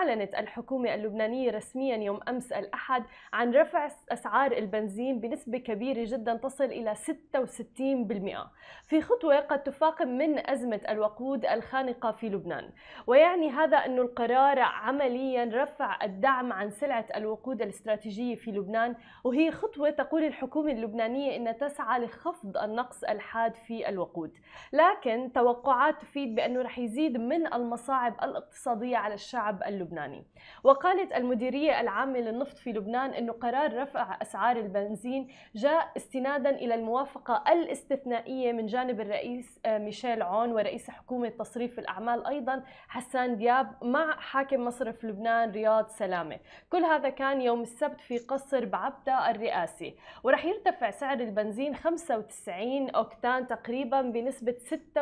أعلنت الحكومة اللبنانية رسميا يوم أمس الأحد عن رفع أسعار البنزين بنسبة كبيرة جدا تصل إلى 66% في خطوة قد تفاقم من أزمة الوقود الخانقة في لبنان ويعني هذا أن القرار عمليا رفع الدعم عن سلعة الوقود الاستراتيجية في لبنان وهي خطوة تقول الحكومة اللبنانية أنها تسعى لخفض النقص الحاد في الوقود لكن توقعات تفيد بأنه رح يزيد من المصاعب الاقتصادية على الشعب اللبناني اللبناني وقالت المديرية العامة للنفط في لبنان أن قرار رفع أسعار البنزين جاء استنادا إلى الموافقة الاستثنائية من جانب الرئيس آه، ميشيل عون ورئيس حكومة تصريف الأعمال أيضا حسان دياب مع حاكم مصرف لبنان رياض سلامة كل هذا كان يوم السبت في قصر بعبدة الرئاسي ورح يرتفع سعر البنزين 95 أوكتان تقريبا بنسبة 66%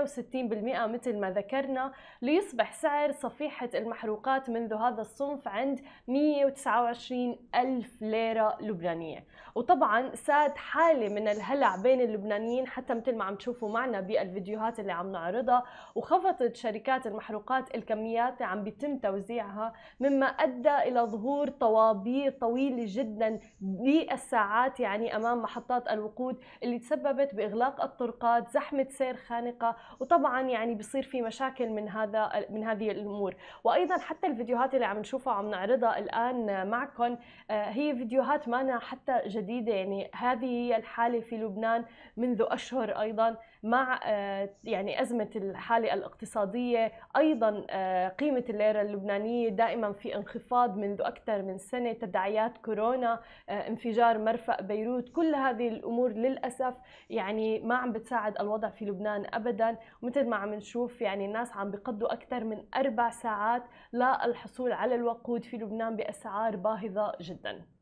مثل ما ذكرنا ليصبح سعر صفيحة المحروقات منذ هذا الصنف عند 129 ألف ليرة لبنانية وطبعا ساد حالة من الهلع بين اللبنانيين حتى مثل ما عم تشوفوا معنا بالفيديوهات اللي عم نعرضها وخفضت شركات المحروقات الكميات اللي عم بيتم توزيعها مما أدى إلى ظهور طوابير طويلة جدا بالساعات يعني أمام محطات الوقود اللي تسببت بإغلاق الطرقات زحمة سير خانقة وطبعا يعني بصير في مشاكل من هذا من هذه الأمور وأيضا حتى الفيديوهات الفيديوهات اللي عم نشوفها وعم نعرضها الان معكم آه، هي فيديوهات مانا حتى جديده يعني هذه هي الحاله في لبنان منذ اشهر ايضا مع آه، يعني ازمه الحاله الاقتصاديه ايضا آه، قيمه الليره اللبنانيه دائما في انخفاض منذ اكثر من سنه تداعيات كورونا انفجار مرفأ بيروت كل هذه الامور للاسف يعني ما عم بتساعد الوضع في لبنان ابدا ومثل ما عم نشوف يعني الناس عم بيقضوا اكثر من اربع ساعات للحصول الحصول على الوقود في لبنان بأسعار باهظة جداً